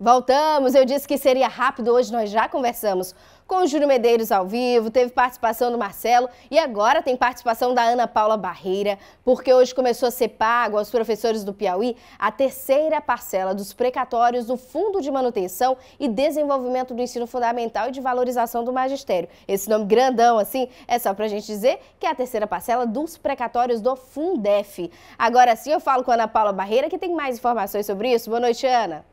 Voltamos, eu disse que seria rápido, hoje nós já conversamos com o Júlio Medeiros ao vivo, teve participação do Marcelo e agora tem participação da Ana Paula Barreira, porque hoje começou a ser pago aos professores do Piauí a terceira parcela dos precatórios do Fundo de Manutenção e Desenvolvimento do Ensino Fundamental e de Valorização do Magistério. Esse nome grandão assim é só pra gente dizer que é a terceira parcela dos precatórios do Fundef. Agora sim eu falo com a Ana Paula Barreira que tem mais informações sobre isso. Boa noite, Ana.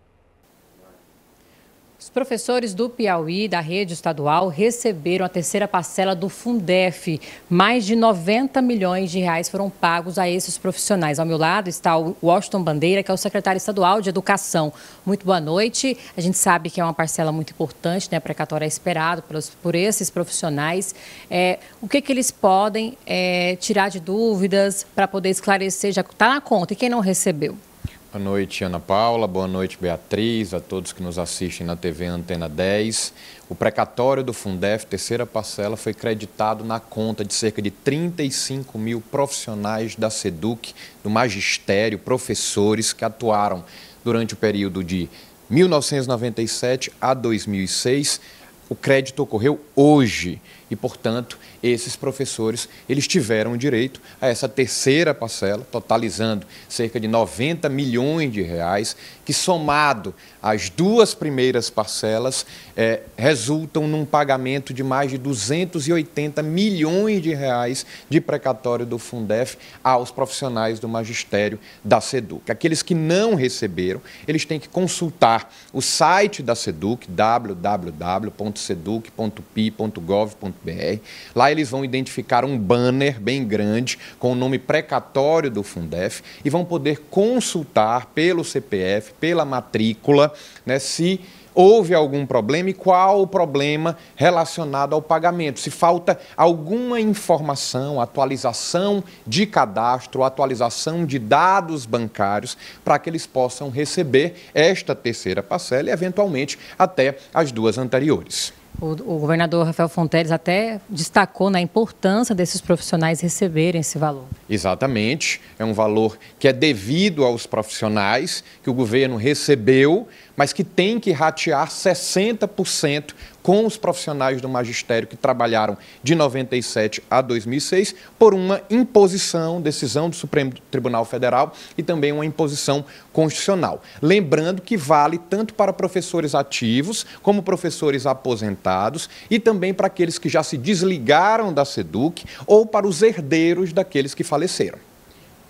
Os professores do Piauí, da rede estadual, receberam a terceira parcela do Fundef. Mais de 90 milhões de reais foram pagos a esses profissionais. Ao meu lado está o Washington Bandeira, que é o secretário estadual de Educação. Muito boa noite. A gente sabe que é uma parcela muito importante, né? A precatória é esperado pelos, por esses profissionais. É, o que, que eles podem é, tirar de dúvidas para poder esclarecer? Já está na conta. E quem não recebeu? Boa noite, Ana Paula. Boa noite, Beatriz, a todos que nos assistem na TV Antena 10. O precatório do Fundef, terceira parcela, foi creditado na conta de cerca de 35 mil profissionais da SEDUC, do magistério, professores que atuaram durante o período de 1997 a 2006. O crédito ocorreu hoje e, portanto, esses professores, eles tiveram direito a essa terceira parcela, totalizando cerca de 90 milhões de reais, que somado às duas primeiras parcelas, é, resultam num pagamento de mais de 280 milhões de reais de precatório do Fundef aos profissionais do magistério da SEDUC. Aqueles que não receberam, eles têm que consultar o site da SEDUC, www.seduc.pi.gov.br, Lá eles vão identificar um banner bem grande com o nome precatório do Fundef e vão poder consultar pelo CPF, pela matrícula, né, se houve algum problema e qual o problema relacionado ao pagamento. Se falta alguma informação, atualização de cadastro, atualização de dados bancários, para que eles possam receber esta terceira parcela e, eventualmente, até as duas anteriores. O, o governador Rafael Fonteles até destacou na importância desses profissionais receberem esse valor. Exatamente, é um valor que é devido aos profissionais que o governo recebeu, mas que tem que ratear 60% com os profissionais do magistério que trabalharam de 97 a 2006 por uma imposição, decisão do Supremo Tribunal Federal e também uma imposição constitucional. Lembrando que vale tanto para professores ativos como professores aposentados e também para aqueles que já se desligaram da SEDUC ou para os herdeiros daqueles que faleceram.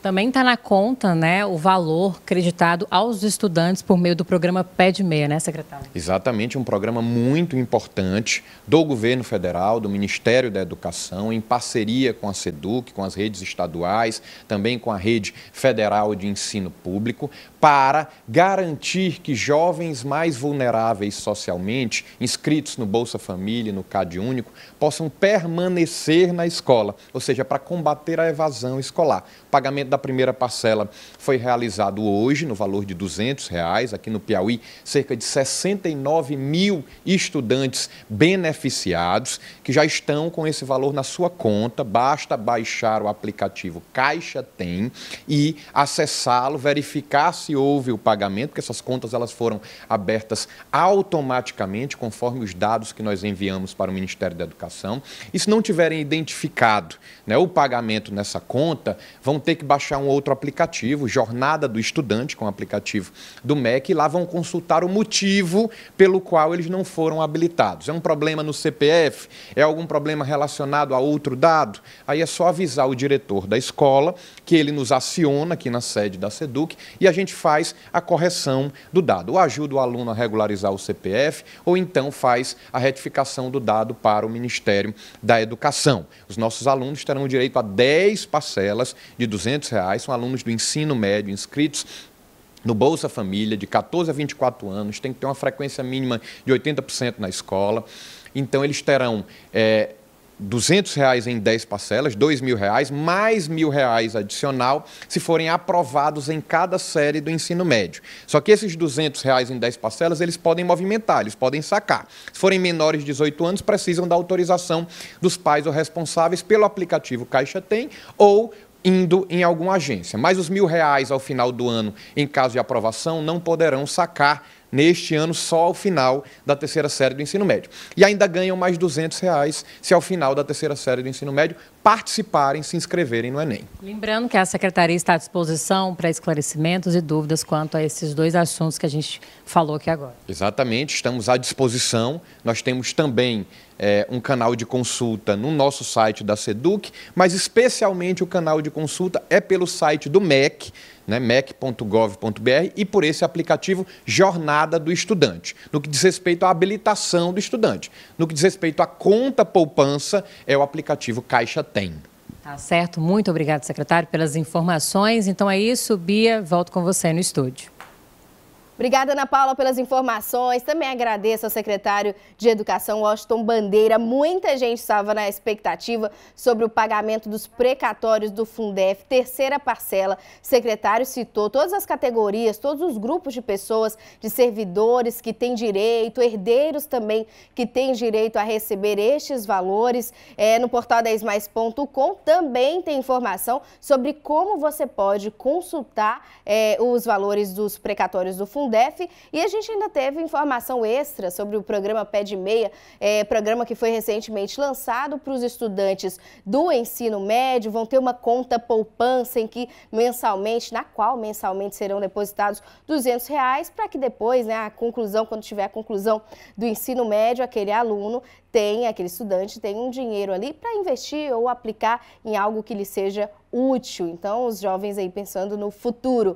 Também está na conta né, o valor creditado aos estudantes por meio do programa Pé de Meia, né, secretário? Exatamente, um programa muito importante do governo federal, do Ministério da Educação, em parceria com a SEDUC, com as redes estaduais, também com a rede federal de ensino público, para garantir que jovens mais vulneráveis socialmente, inscritos no Bolsa Família, no CAD Único, possam permanecer na escola, ou seja, para combater a evasão escolar. pagamento da primeira parcela foi realizado hoje, no valor de R$ 200, reais, aqui no Piauí, cerca de 69 mil estudantes beneficiados que já estão com esse valor na sua conta. Basta baixar o aplicativo Caixa Tem e acessá-lo, verificar se houve o pagamento, porque essas contas elas foram abertas automaticamente conforme os dados que nós enviamos para o Ministério da Educação. E se não tiverem identificado né, o pagamento nessa conta, vão ter que baixar um outro aplicativo, Jornada do Estudante, com é o aplicativo do MEC, e lá vão consultar o motivo pelo qual eles não foram habilitados. É um problema no CPF? É algum problema relacionado a outro dado? Aí é só avisar o diretor da escola que ele nos aciona aqui na sede da SEDUC e a gente faz a correção do dado. Ou ajuda o aluno a regularizar o CPF, ou então faz a retificação do dado para o Ministério da Educação. Os nossos alunos terão direito a 10 parcelas de 200 reais, são alunos do ensino médio inscritos no Bolsa Família, de 14 a 24 anos, tem que ter uma frequência mínima de 80% na escola. Então, eles terão é, 200 reais em 10 parcelas, R$ reais, mais mil reais adicional, se forem aprovados em cada série do ensino médio. Só que esses 200 reais em 10 parcelas, eles podem movimentar, eles podem sacar. Se forem menores de 18 anos, precisam da autorização dos pais ou responsáveis pelo aplicativo Caixa Tem ou indo em alguma agência. Mas os mil reais ao final do ano, em caso de aprovação, não poderão sacar neste ano só ao final da terceira série do ensino médio. E ainda ganham mais 200 reais se ao final da terceira série do ensino médio participarem, se inscreverem no Enem. Lembrando que a secretaria está à disposição para esclarecimentos e dúvidas quanto a esses dois assuntos que a gente falou aqui agora. Exatamente, estamos à disposição. Nós temos também é, um canal de consulta no nosso site da SEDUC, mas especialmente o canal de consulta é pelo site do MEC né, mec.gov.br, e por esse aplicativo Jornada do Estudante, no que diz respeito à habilitação do estudante. No que diz respeito à conta poupança, é o aplicativo Caixa Tem. Tá certo, muito obrigado, secretário, pelas informações. Então é isso, Bia, volto com você no estúdio. Obrigada, Ana Paula, pelas informações. Também agradeço ao secretário de Educação, Washington Bandeira. Muita gente estava na expectativa sobre o pagamento dos precatórios do Fundef, terceira parcela. O secretário citou todas as categorias, todos os grupos de pessoas, de servidores que têm direito, herdeiros também que têm direito a receber estes valores. É, no portal 10mais.com também tem informação sobre como você pode consultar é, os valores dos precatórios do Fundef Fundef. E a gente ainda teve informação extra sobre o programa Pé de Meia, é, programa que foi recentemente lançado para os estudantes do ensino médio. Vão ter uma conta poupança em que mensalmente, na qual mensalmente serão depositados 200 reais para que depois, né, a conclusão, quando tiver a conclusão do ensino médio, aquele aluno tem, aquele estudante tem um dinheiro ali para investir ou aplicar em algo que lhe seja útil. Então, os jovens aí pensando no futuro.